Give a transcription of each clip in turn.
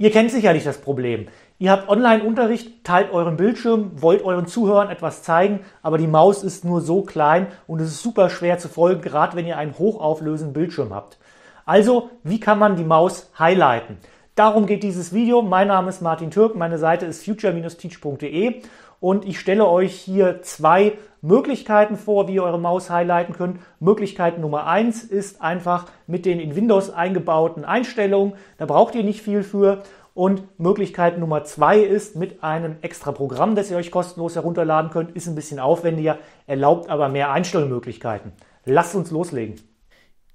Ihr kennt sicherlich das Problem. Ihr habt Online-Unterricht, teilt euren Bildschirm, wollt euren Zuhörern etwas zeigen, aber die Maus ist nur so klein und es ist super schwer zu folgen, gerade wenn ihr einen hochauflösenden Bildschirm habt. Also, wie kann man die Maus highlighten? Darum geht dieses Video. Mein Name ist Martin Türk, meine Seite ist future-teach.de und ich stelle euch hier zwei Möglichkeiten vor, wie ihr eure Maus highlighten könnt. Möglichkeit Nummer eins ist einfach mit den in Windows eingebauten Einstellungen. Da braucht ihr nicht viel für. Und Möglichkeit Nummer zwei ist mit einem extra Programm, das ihr euch kostenlos herunterladen könnt. Ist ein bisschen aufwendiger, erlaubt aber mehr Einstellmöglichkeiten. Lasst uns loslegen.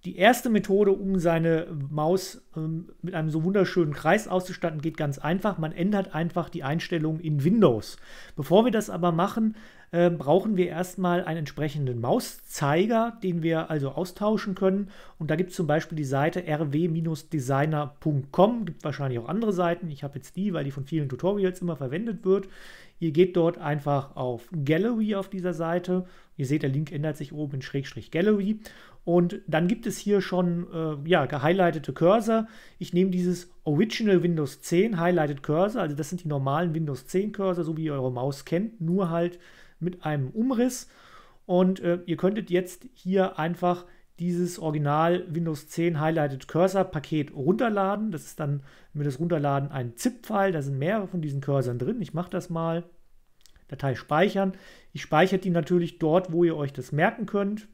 Die erste Methode, um seine Maus ähm, mit einem so wunderschönen Kreis auszustatten, geht ganz einfach. Man ändert einfach die Einstellungen in Windows. Bevor wir das aber machen, äh, brauchen wir erstmal einen entsprechenden Mauszeiger, den wir also austauschen können. Und da gibt es zum Beispiel die Seite rw-designer.com. Gibt wahrscheinlich auch andere Seiten. Ich habe jetzt die, weil die von vielen Tutorials immer verwendet wird. Ihr geht dort einfach auf Gallery auf dieser Seite. Ihr seht, der Link ändert sich oben in Schrägstrich Gallery und dann gibt es hier schon äh, ja, gehighlightete Cursor. Ich nehme dieses Original Windows 10 Highlighted Cursor, also das sind die normalen Windows 10 Cursor, so wie ihr eure Maus kennt, nur halt mit einem Umriss. Und äh, ihr könntet jetzt hier einfach dieses Original Windows 10 Highlighted Cursor Paket runterladen. Das ist dann mit das Runterladen ein ZIP-File. Da sind mehrere von diesen Cursoren drin. Ich mache das mal. Datei speichern. Ich speichere die natürlich dort, wo ihr euch das merken könnt.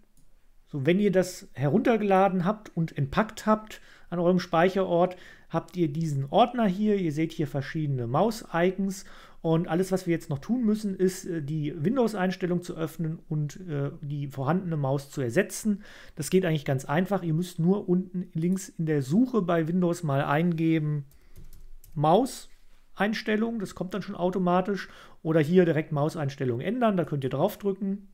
So, wenn ihr das heruntergeladen habt und entpackt habt an eurem Speicherort, habt ihr diesen Ordner hier. Ihr seht hier verschiedene Maus-Icons und alles, was wir jetzt noch tun müssen, ist äh, die Windows-Einstellung zu öffnen und äh, die vorhandene Maus zu ersetzen. Das geht eigentlich ganz einfach. Ihr müsst nur unten links in der Suche bei Windows mal eingeben Maus Einstellung, das kommt dann schon automatisch. Oder hier direkt maus Mauseinstellung ändern, da könnt ihr draufdrücken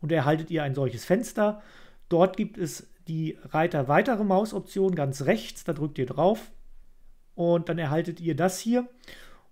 und erhaltet ihr ein solches Fenster. Dort gibt es die Reiter weitere Mausoption ganz rechts, da drückt ihr drauf und dann erhaltet ihr das hier.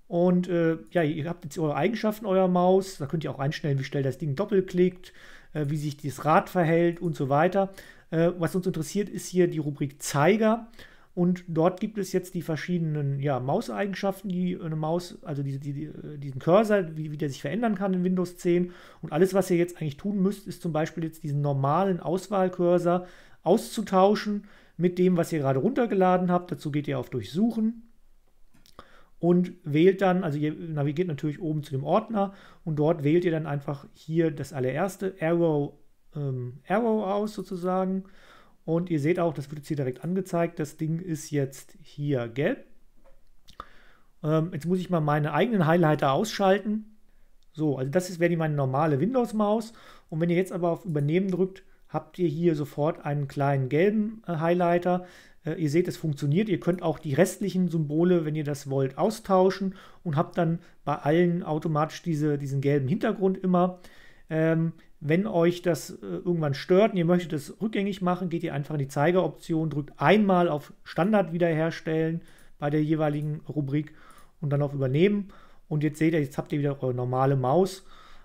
Und äh, ja, ihr habt jetzt eure Eigenschaften eurer Maus, da könnt ihr auch einstellen, wie schnell das Ding doppelklickt, äh, wie sich das Rad verhält und so weiter. Äh, was uns interessiert, ist hier die Rubrik Zeiger. Und dort gibt es jetzt die verschiedenen ja, Mauseigenschaften, die eine Maus, also die, die, die, äh, diesen Cursor, wie, wie der sich verändern kann in Windows 10. Und alles, was ihr jetzt eigentlich tun müsst, ist zum Beispiel jetzt diesen normalen Auswahlcursor auszutauschen mit dem, was ihr gerade runtergeladen habt. Dazu geht ihr auf Durchsuchen und wählt dann, also ihr navigiert natürlich oben zu dem Ordner und dort wählt ihr dann einfach hier das allererste Arrow, ähm, Arrow aus sozusagen und ihr seht auch, das wird jetzt hier direkt angezeigt. Das Ding ist jetzt hier gelb. Ähm, jetzt muss ich mal meine eigenen Highlighter ausschalten. So, also das wäre die meine normale Windows-Maus. Und wenn ihr jetzt aber auf Übernehmen drückt, habt ihr hier sofort einen kleinen gelben äh, Highlighter. Äh, ihr seht, es funktioniert. Ihr könnt auch die restlichen Symbole, wenn ihr das wollt, austauschen und habt dann bei allen automatisch diese, diesen gelben Hintergrund immer. Ähm, wenn euch das äh, irgendwann stört und ihr möchtet es rückgängig machen, geht ihr einfach in die Zeigeroption, drückt einmal auf Standard wiederherstellen bei der jeweiligen Rubrik und dann auf Übernehmen. Und jetzt seht ihr, jetzt habt ihr wieder eure normale Maus.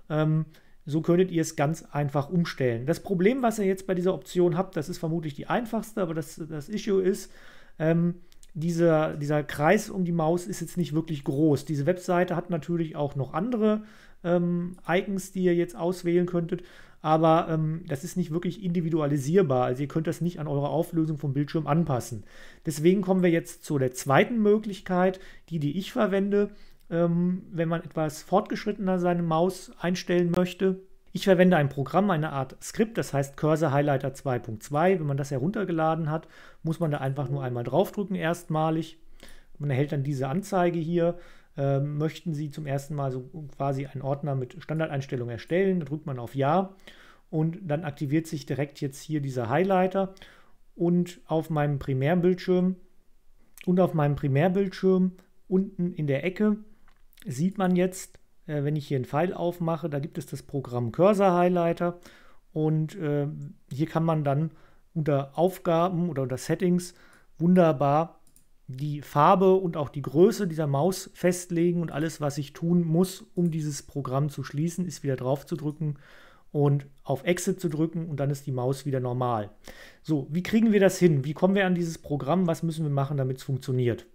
Ähm, so könntet ihr es ganz einfach umstellen. Das Problem, was ihr jetzt bei dieser Option habt, das ist vermutlich die einfachste, aber das, das Issue ist, ähm, dieser, dieser Kreis um die Maus ist jetzt nicht wirklich groß. Diese Webseite hat natürlich auch noch andere ähm, Icons, die ihr jetzt auswählen könntet. Aber ähm, das ist nicht wirklich individualisierbar. Also ihr könnt das nicht an eure Auflösung vom Bildschirm anpassen. Deswegen kommen wir jetzt zu der zweiten Möglichkeit, die, die ich verwende, ähm, wenn man etwas fortgeschrittener seine Maus einstellen möchte. Ich verwende ein Programm, eine Art Skript, das heißt Cursor Highlighter 2.2. Wenn man das heruntergeladen hat, muss man da einfach nur einmal draufdrücken erstmalig. Man erhält dann diese Anzeige hier. Ähm, möchten Sie zum ersten Mal so quasi einen Ordner mit Standardeinstellungen erstellen. Da drückt man auf Ja und dann aktiviert sich direkt jetzt hier dieser Highlighter und auf meinem Primärbildschirm und auf meinem Primärbildschirm unten in der Ecke sieht man jetzt, äh, wenn ich hier einen Pfeil aufmache, da gibt es das Programm Cursor Highlighter und äh, hier kann man dann unter Aufgaben oder unter Settings wunderbar die Farbe und auch die Größe dieser Maus festlegen und alles, was ich tun muss, um dieses Programm zu schließen, ist wieder drauf zu drücken und auf Exit zu drücken und dann ist die Maus wieder normal. So, wie kriegen wir das hin? Wie kommen wir an dieses Programm? Was müssen wir machen, damit es funktioniert?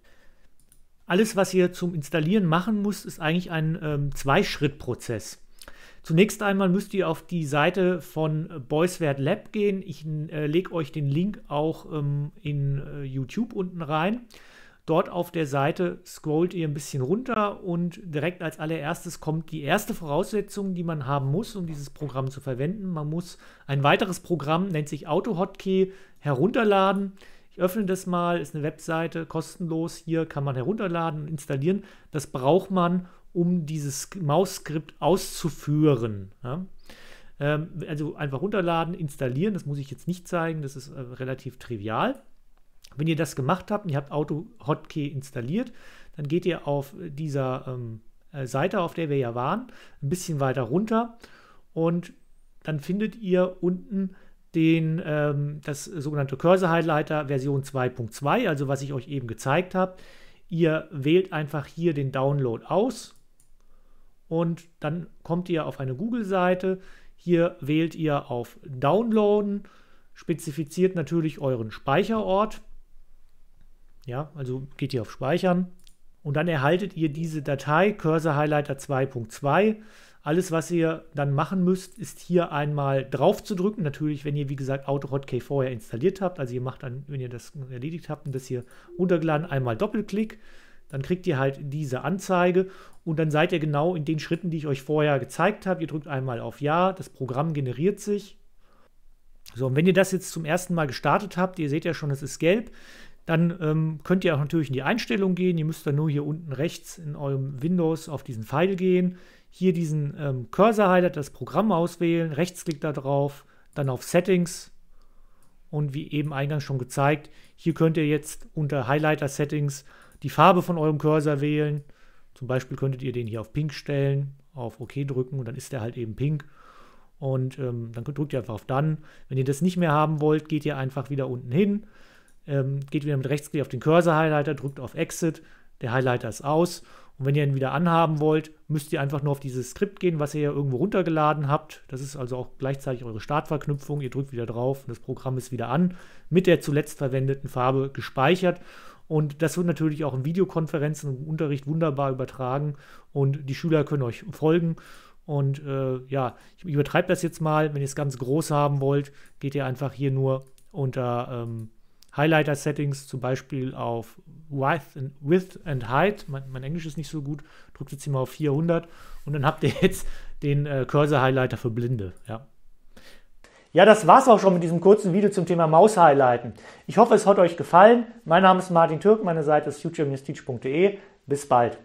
Alles, was ihr zum Installieren machen müsst, ist eigentlich ein ähm, zwei prozess Zunächst einmal müsst ihr auf die Seite von Boyswert Lab gehen. Ich äh, lege euch den Link auch ähm, in äh, YouTube unten rein. Dort auf der Seite scrollt ihr ein bisschen runter und direkt als allererstes kommt die erste Voraussetzung, die man haben muss, um dieses Programm zu verwenden. Man muss ein weiteres Programm, nennt sich AutoHotkey, herunterladen. Ich öffne das mal, ist eine Webseite, kostenlos. Hier kann man herunterladen und installieren. Das braucht man, um dieses Maus-Skript auszuführen. Ja? Ähm, also einfach runterladen, installieren, das muss ich jetzt nicht zeigen, das ist äh, relativ trivial. Wenn ihr das gemacht habt und ihr habt Auto Hotkey installiert, dann geht ihr auf dieser ähm, äh, Seite, auf der wir ja waren, ein bisschen weiter runter und dann findet ihr unten den, ähm, das sogenannte Cursor Highlighter Version 2.2, also was ich euch eben gezeigt habe. Ihr wählt einfach hier den Download aus und dann kommt ihr auf eine Google-Seite. Hier wählt ihr auf Downloaden, spezifiziert natürlich euren Speicherort. Ja, also geht ihr auf Speichern und dann erhaltet ihr diese Datei Cursor Highlighter 2.2. Alles, was ihr dann machen müsst, ist hier einmal drauf zu drücken. Natürlich, wenn ihr, wie gesagt, AutoHotK vorher installiert habt. Also ihr macht dann, wenn ihr das erledigt habt und das hier runtergeladen, einmal Doppelklick dann kriegt ihr halt diese Anzeige und dann seid ihr genau in den Schritten, die ich euch vorher gezeigt habe. Ihr drückt einmal auf Ja, das Programm generiert sich. So, und wenn ihr das jetzt zum ersten Mal gestartet habt, ihr seht ja schon, es ist gelb, dann ähm, könnt ihr auch natürlich in die Einstellung gehen. Ihr müsst dann nur hier unten rechts in eurem Windows auf diesen Pfeil gehen, hier diesen ähm, Cursor-Highlight, das Programm auswählen, Rechtsklick da drauf, dann auf Settings und wie eben eingangs schon gezeigt, hier könnt ihr jetzt unter Highlighter Settings die Farbe von eurem Cursor wählen. Zum Beispiel könntet ihr den hier auf Pink stellen, auf OK drücken und dann ist der halt eben pink. Und ähm, dann drückt ihr einfach auf Dann. Wenn ihr das nicht mehr haben wollt, geht ihr einfach wieder unten hin, ähm, geht wieder mit Rechtsklick auf den Cursor-Highlighter, drückt auf Exit, der Highlighter ist aus. Und wenn ihr ihn wieder anhaben wollt, müsst ihr einfach nur auf dieses Skript gehen, was ihr ja irgendwo runtergeladen habt. Das ist also auch gleichzeitig eure Startverknüpfung. Ihr drückt wieder drauf und das Programm ist wieder an mit der zuletzt verwendeten Farbe gespeichert. Und das wird natürlich auch in Videokonferenzen im Unterricht wunderbar übertragen und die Schüler können euch folgen. Und äh, ja, ich übertreibe das jetzt mal. Wenn ihr es ganz groß haben wollt, geht ihr einfach hier nur unter ähm, Highlighter-Settings, zum Beispiel auf Width and, Width and Height. Mein, mein, Englisch ist nicht so gut. Drückt jetzt hier mal auf 400 und dann habt ihr jetzt den äh, Cursor-Highlighter für Blinde. Ja, ja, das war's auch schon mit diesem kurzen Video zum Thema Maus-Highlighten. Ich hoffe, es hat euch gefallen. Mein Name ist Martin Türk, meine Seite ist futuremistteach.de. Bis bald.